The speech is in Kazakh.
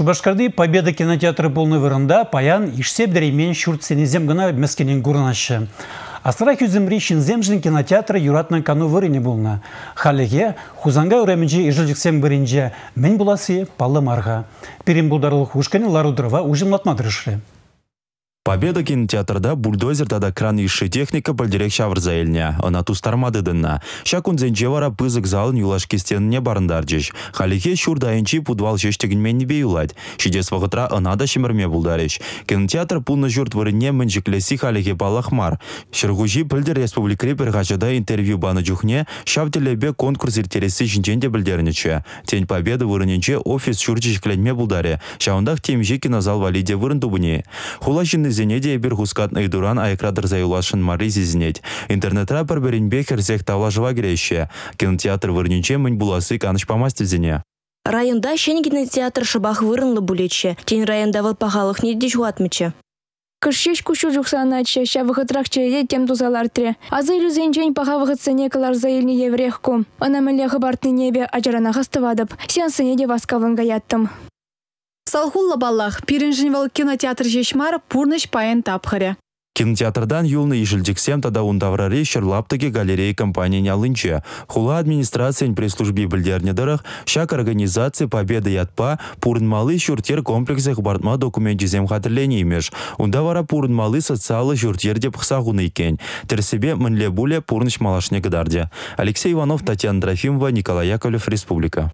Шубашкарды победа кинотеатры полный вырында паян ишсебдері мен шүртсенезем гына мәскенен гурнашы. Асыра хүзімри шинземжін кинотеатры юратның кану вырыне болна. Халеге хузанга өремінжі ежілдіксем бірінже мен бұласы палы марға. Перен бұлдарлық ұшқаны ужим ұжымлатмадырышры. Победа кинотеатрда бульдозер да кран иши техника білдерек шавырзаелне еліне. Она стармады дынна. Шакун джевара пызык залын юлаш не барындар жеш. Халихе шурдайынчи пудвал мен бе юлад. Шидес вағытра она да шимірме булдареш. Кинотеатр пулны журт вырынне мінжіклесі халихе балахмар. Шыргужи білдер интервью баны жүхне шавделебе конкурс ертересі жінженде білдерініче. Тень победы вырыненче офис шурджи кленме бұлдаре. Шауындақ кинозал валиде вырындубыне. Хула зене де бір хускатны дуран айкрадыр заюлашын мари зизінет. Интернетра бір бірінбе керзек таула жыва кереше. Кинотеатр вірнінче мін буласы канышпамасты зене. Районда шен кинотеатр шыбақ вырынлы булече. Тень райондавыл пағалық не дежуатмыче. Кышшеш кушу жуксанача, ша вахытрахчеде тем тузалартре. Азы иллюзенчен паха вахытсене кылар заилни еврехку. Анамеле хабартны небе ажаранага Сен сеансыне де васкавын гаяттым. Салхулла баллах, пиринжинвал кинотеатр жешмар пурныш паен тапхаря. Кинотеатрдан юлны ишілдіксем тада ұндавраре шырлаптығы галерея компании Нялынче. Хула администрациян при службе білдеріне шак организация победы ятпа пурнмалы шуртер комплексах хбартма документ зем имеш. Унда вара социалы шуртер деп қысағуны екен. Терсебе мінле буле пурныш малашне гадарде. Алексей Иванов, Татьяна Трофимова, Николай Яковлев, Республика.